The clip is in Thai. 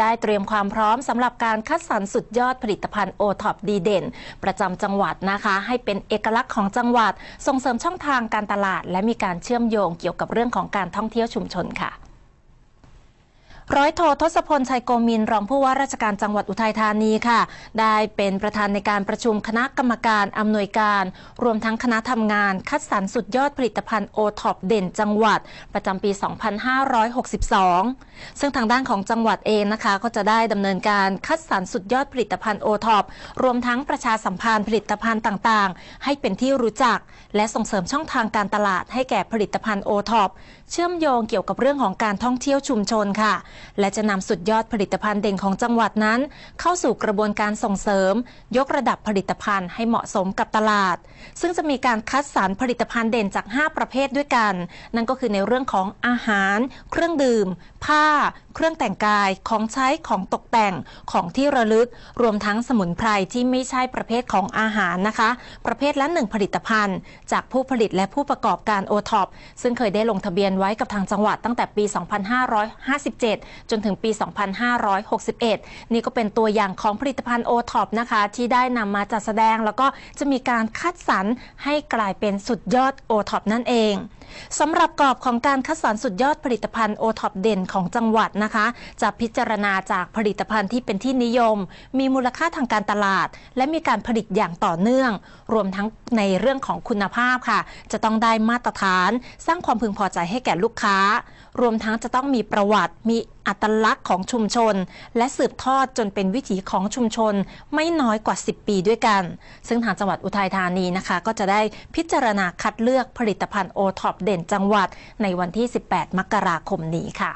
ได้เตรียมความพร้อมสำหรับการคัดสรรสุดยอดผลิตภัณฑ์โอท็อปดีเด่น ประจำจังหวัดนะคะ ให้เป็นเอกลักษณ์ของจังหวัด ส่งเสริมช่องทางการตลาด และมีการเชื่อมโยงเกี่ยวกับเรื่องของการท่องเที่ยวชุมชนค่ะร้อยโททศพล ชัยโกมินรองผู้ว่าราชการจังหวัดอุทัยธานีค่ะ ได้เป็นประธานในการประชุมคณะกรรมการ อำนวยการ รวมทั้งคณะทำงานคัดสรรสุดยอดผลิตภัณฑ์โอท็อปเด่นจังหวัด ประจำปี 2562 ซึ่งทางด้านของจังหวัดเองนะคะ ก็จะได้ดำเนินการคัดสรรสุดยอดผลิตภัณฑ์โอท็อปรวมทั้งประชาสัมพันธ์ผลิตภัณฑ์ต่าง ๆ ให้เป็นที่รู้จัก และส่งเสริมช่องทางการตลาดให้แก่ผลิตภัณฑ์โอท็อปเชื่อมโยงเกี่ยวกับเรื่องของการท่องเที่ยวชุมชนค่ะและจะนำสุดยอดผลิตภัณฑ์เด่นของจังหวัดนั้น เข้าสู่กระบวนการส่งเสริม ยกระดับผลิตภัณฑ์ให้เหมาะสมกับตลาด ซึ่งจะมีการคัดสรรผลิตภัณฑ์เด่นจาก 5 ประเภทด้วยกัน นั่นก็คือในเรื่องของอาหาร เครื่องดื่ม ผ้า เครื่องแต่งกาย ของใช้ของตกแต่งของที่ระลึก รวมทั้งสมุนไพรที่ไม่ใช่ประเภทของอาหารนะคะ ประเภทละหนึ่งผลิตภัณฑ์จากผู้ผลิตและผู้ประกอบการโอท็อปซึ่งเคยได้ลงทะเบียนไว้กับทางจังหวัดตั้งแต่ปี 2557จนถึงปี 2561 นี่ก็เป็นตัวอย่างของผลิตภัณฑ์โอท็อปนะคะที่ได้นำมาจัดแสดง แล้วก็จะมีการคัดสรรให้กลายเป็นสุดยอดโอท็อปนั่นเอง สำหรับกรอบของการคัดสรรสุดยอดผลิตภัณฑ์โอท็อปเด่นของจังหวัดนะคะจะพิจารณาจากผลิตภัณฑ์ที่เป็นที่นิยม มีมูลค่าทางการตลาด และมีการผลิตอย่างต่อเนื่อง รวมทั้งในเรื่องของคุณภาพค่ะ จะต้องได้มาตรฐาน สร้างความพึงพอใจให้แก่ลูกค้า รวมทั้งจะต้องมีประวัติมีอัตลักษณ์ของชุมชน และสืบทอดจนเป็นวิถีของชุมชนไม่น้อยกว่า 10 ปีด้วยกัน ซึ่งทางจังหวัดอุทัยธานีนะคะ ก็จะได้พิจารณาคัดเลือกผลิตภัณฑ์โอท็อปเด่นจังหวัดในวันที่ 18 มกราคมนี้ค่ะ